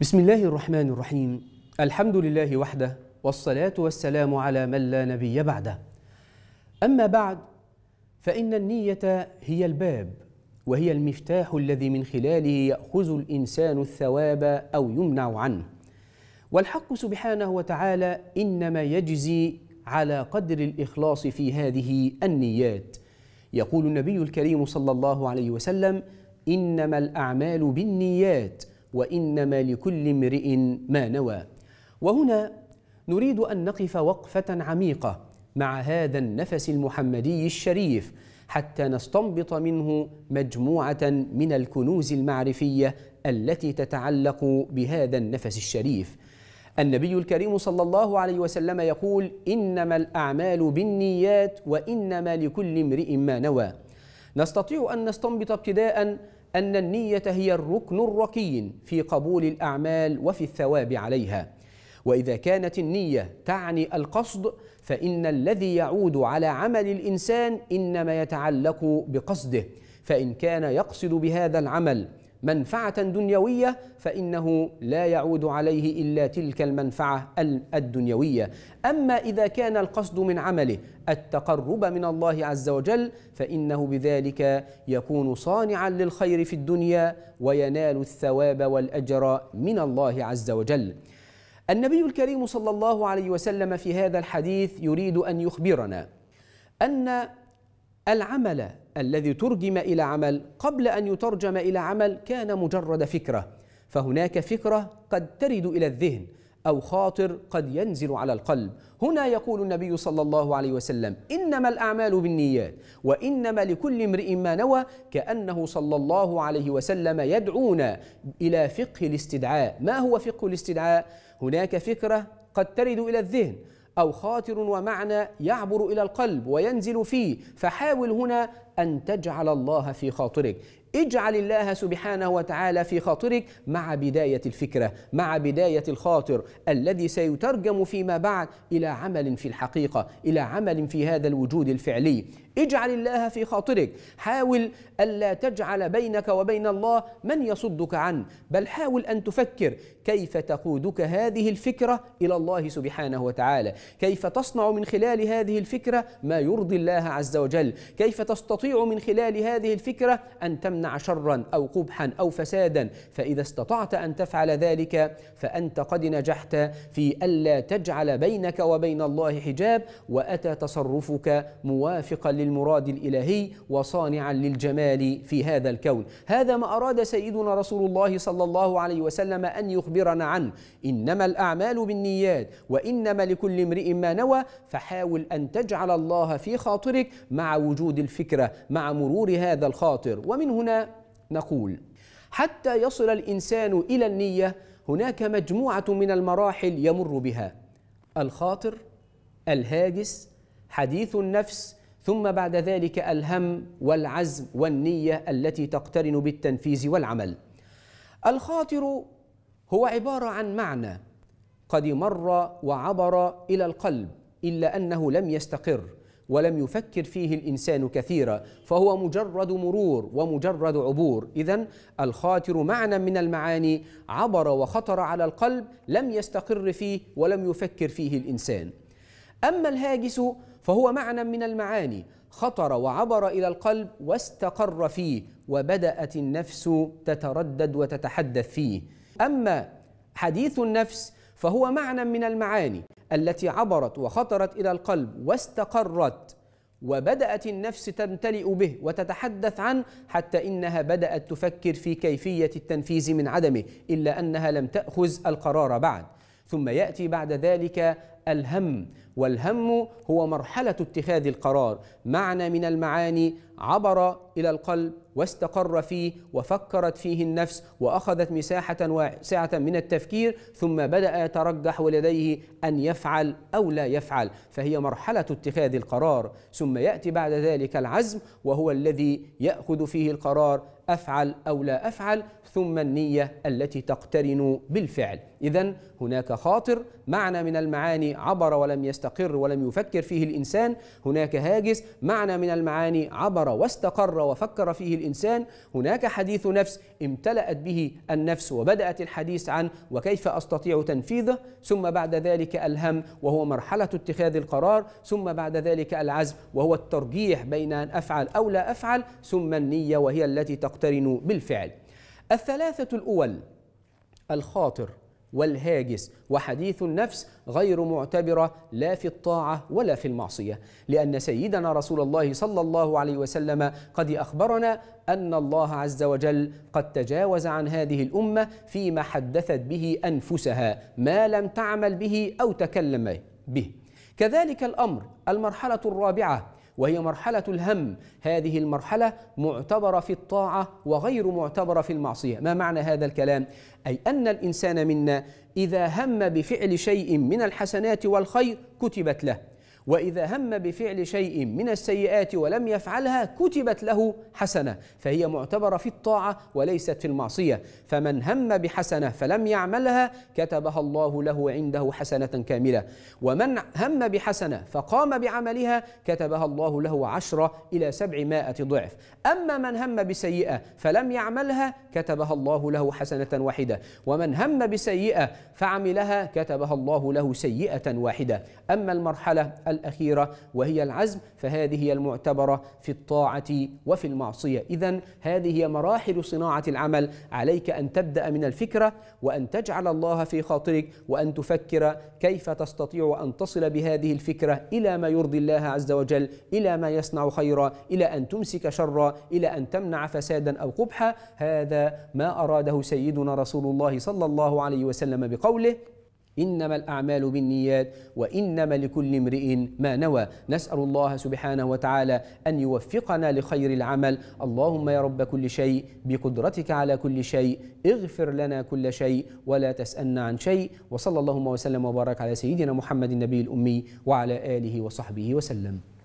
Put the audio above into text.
بسم الله الرحمن الرحيم الحمد لله وحده والصلاة والسلام على من لا نبي بعده أما بعد فإن النية هي الباب وهي المفتاح الذي من خلاله يأخذ الإنسان الثواب أو يمنع عنه والحق سبحانه وتعالى إنما يجزي على قدر الإخلاص في هذه النيات يقول النبي الكريم صلى الله عليه وسلم إنما الأعمال بالنيات وانما لكل امرئ ما نوى وهنا نريد ان نقف وقفه عميقه مع هذا النفس المحمدي الشريف حتى نستنبط منه مجموعه من الكنوز المعرفيه التي تتعلق بهذا النفس الشريف النبي الكريم صلى الله عليه وسلم يقول انما الاعمال بالنيات وانما لكل امرئ ما نوى نستطيع ان نستنبط ابتداء أن النية هي الركن الركين في قبول الأعمال وفي الثواب عليها وإذا كانت النية تعني القصد فإن الذي يعود على عمل الإنسان إنما يتعلق بقصده فإن كان يقصد بهذا العمل منفعة دنيوية فإنه لا يعود عليه إلا تلك المنفعة الدنيوية أما إذا كان القصد من عمله التقرب من الله عز وجل فإنه بذلك يكون صانعا للخير في الدنيا وينال الثواب والأجر من الله عز وجل النبي الكريم صلى الله عليه وسلم في هذا الحديث يريد أن يخبرنا أن العمل الذي ترجم الى عمل قبل ان يترجم الى عمل كان مجرد فكره فهناك فكره قد ترد الى الذهن او خاطر قد ينزل على القلب هنا يقول النبي صلى الله عليه وسلم انما الاعمال بالنيات وانما لكل امرئ ما نوى كانه صلى الله عليه وسلم يدعونا الى فقه الاستدعاء ما هو فقه الاستدعاء هناك فكره قد ترد الى الذهن أو خاطر ومعنى يعبر إلى القلب وينزل فيه فحاول هنا أن تجعل الله في خاطرك اجعل الله سبحانه وتعالى في خاطرك مع بداية الفكرة مع بداية الخاطر الذي سيترجم فيما بعد إلى عمل في الحقيقة إلى عمل في هذا الوجود الفعلي اجعل الله في خاطرك حاول ألا تجعل بينك وبين الله من يصدك عنه بل حاول أن تفكر كيف تقودك هذه الفكرة إلى الله سبحانه وتعالى كيف تصنع من خلال هذه الفكرة ما يرضي الله عز وجل كيف تستطيع من خلال هذه الفكرة أن تمنع تمنع شرا او قبحا او فسادا فاذا استطعت ان تفعل ذلك فانت قد نجحت في الا تجعل بينك وبين الله حجاب واتى تصرفك موافقا للمراد الالهي وصانعا للجمال في هذا الكون هذا ما اراد سيدنا رسول الله صلى الله عليه وسلم ان يخبرنا عنه انما الاعمال بالنيات وانما لكل امرئ ما نوى فحاول ان تجعل الله في خاطرك مع وجود الفكره مع مرور هذا الخاطر ومن هنا هنا نقول حتى يصل الانسان الى النيه هناك مجموعه من المراحل يمر بها الخاطر الهاجس حديث النفس ثم بعد ذلك الهم والعزم والنيه التي تقترن بالتنفيذ والعمل الخاطر هو عباره عن معنى قد مر وعبر الى القلب الا انه لم يستقر ولم يفكر فيه الانسان كثيرا فهو مجرد مرور ومجرد عبور اذا الخاطر معنى من المعاني عبر وخطر على القلب لم يستقر فيه ولم يفكر فيه الانسان اما الهاجس فهو معنى من المعاني خطر وعبر الى القلب واستقر فيه وبدات النفس تتردد وتتحدث فيه اما حديث النفس فهو معنى من المعاني التي عبرت وخطرت الى القلب واستقرت وبدات النفس تمتلئ به وتتحدث عنه حتى انها بدات تفكر في كيفيه التنفيذ من عدمه الا انها لم تاخذ القرار بعد ثم ياتي بعد ذلك الهم والهم هو مرحله اتخاذ القرار معنى من المعاني عبر الى القلب واستقر فيه وفكرت فيه النفس واخذت مساحه واسعه من التفكير ثم بدا يترجح ولديه ان يفعل او لا يفعل فهي مرحله اتخاذ القرار ثم ياتي بعد ذلك العزم وهو الذي ياخذ فيه القرار افعل او لا افعل ثم النيه التي تقترن بالفعل اذا هناك خاطر معنى من المعاني عبر ولم يستقر ولم يفكر فيه الإنسان هناك هاجس معنى من المعاني عبر واستقر وفكر فيه الإنسان هناك حديث نفس امتلأت به النفس وبدأت الحديث عن وكيف أستطيع تنفيذه ثم بعد ذلك الهم وهو مرحلة اتخاذ القرار ثم بعد ذلك العزم وهو الترجيح بين أن أفعل أو لا أفعل ثم النية وهي التي تقترن بالفعل الثلاثة الأول الخاطر والهاجس وحديث النفس غير معتبره لا في الطاعه ولا في المعصيه لان سيدنا رسول الله صلى الله عليه وسلم قد اخبرنا ان الله عز وجل قد تجاوز عن هذه الامه فيما حدثت به انفسها ما لم تعمل به او تكلم به كذلك الامر المرحله الرابعه وهي مرحلة الهم هذه المرحلة معتبرة في الطاعة وغير معتبرة في المعصية ما معنى هذا الكلام؟ أي أن الإنسان منا إذا هم بفعل شيء من الحسنات والخير كتبت له وإذا هم بفعل شيء من السيئات ولم يفعلها كتبت له حسنة فهي معتبرة في الطاعة وليست في المعصية فمن هم بحسنة فلم يعملها كتبها الله له عنده حسنة كاملة ومن هم بحسنة فقام بعملها كتبها الله له عشرة إلى سبعمائة ضعف أما من هم بسيئة فلم يعملها كتبها الله له حسنة واحدة ومن هم بسيئة فعملها كتبها الله له سيئة واحدة أما المرحلة الأخيرة وهي العزم فهذه هي المعتبرة في الطاعة وفي المعصية إذا هذه هي مراحل صناعة العمل عليك أن تبدأ من الفكرة وأن تجعل الله في خاطرك وأن تفكر كيف تستطيع أن تصل بهذه الفكرة إلى ما يرضي الله عز وجل إلى ما يصنع خيرا إلى أن تمسك شرا إلى أن تمنع فسادا أو قبحا هذا ما أراده سيدنا رسول الله صلى الله عليه وسلم بقوله إنما الأعمال بالنيات وإنما لكل امرئ ما نوى نسأل الله سبحانه وتعالى أن يوفقنا لخير العمل اللهم يا رب كل شيء بقدرتك على كل شيء اغفر لنا كل شيء ولا تسألنا عن شيء وصلى اللهم وسلم وبارك على سيدنا محمد النبي الأمي وعلى آله وصحبه وسلم